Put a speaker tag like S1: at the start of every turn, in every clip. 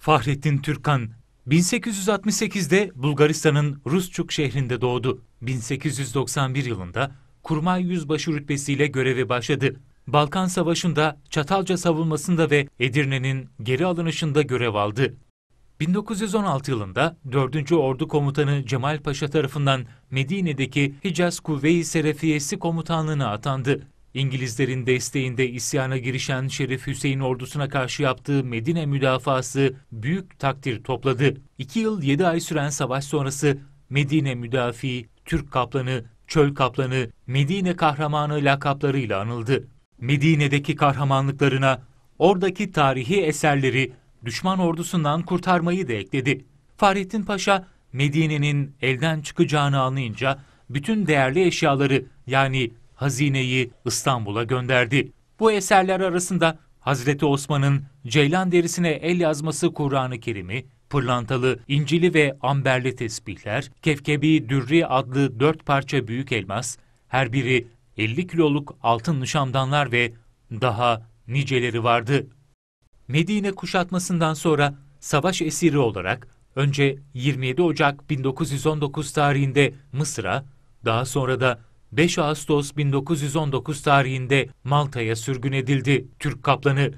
S1: Fahrettin Türkan 1868'de Bulgaristan'ın Rusçuk şehrinde doğdu. 1891 yılında Kurmay Yüzbaşı rütbesiyle göreve başladı. Balkan Savaşı'nda, Çatalca savunmasında ve Edirne'nin geri alınışında görev aldı. 1916 yılında 4. Ordu Komutanı Cemal Paşa tarafından Medine'deki Hicaz Kuvve-i Serefiyesi Komutanlığı'na atandı. İngilizlerin desteğinde isyana girişen Şerif Hüseyin ordusuna karşı yaptığı Medine müdafası büyük takdir topladı. İki yıl yedi ay süren savaş sonrası Medine müdafi, Türk kaplanı, çöl kaplanı, Medine kahramanı lakaplarıyla anıldı. Medine'deki kahramanlıklarına oradaki tarihi eserleri düşman ordusundan kurtarmayı da ekledi. Fahrettin Paşa Medine'nin elden çıkacağını anlayınca bütün değerli eşyaları yani hazineyi İstanbul'a gönderdi. Bu eserler arasında Hazreti Osman'ın ceylan derisine el yazması Kur'an-ı Kerim'i, pırlantalı, incili ve amberli tesbihler, Kefkebi Dürri adlı dört parça büyük elmas, her biri 50 kiloluk altın nişamdanlar ve daha niceleri vardı. Medine kuşatmasından sonra savaş esiri olarak önce 27 Ocak 1919 tarihinde Mısır'a, daha sonra da 5 Ağustos 1919 tarihinde Malta'ya sürgün edildi Türk kaplanı.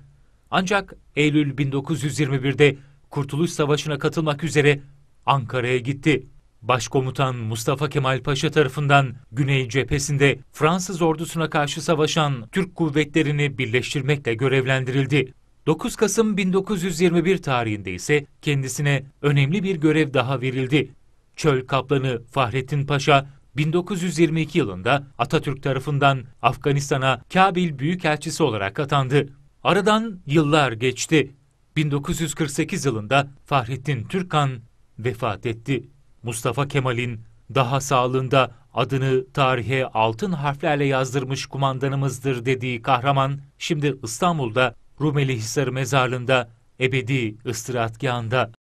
S1: Ancak Eylül 1921'de Kurtuluş Savaşı'na katılmak üzere Ankara'ya gitti. Başkomutan Mustafa Kemal Paşa tarafından Güney cephesinde Fransız ordusuna karşı savaşan Türk kuvvetlerini birleştirmekle görevlendirildi. 9 Kasım 1921 tarihinde ise kendisine önemli bir görev daha verildi. Çöl kaplanı Fahrettin Paşa 1922 yılında Atatürk tarafından Afganistan'a Kabil Büyükelçisi olarak atandı. Aradan yıllar geçti. 1948 yılında Fahrettin Türkan vefat etti. Mustafa Kemal'in daha sağlığında adını tarihe altın harflerle yazdırmış kumandanımızdır dediği kahraman, şimdi İstanbul'da Rumeli Hisarı mezarlığında ebedi istirahatgahında.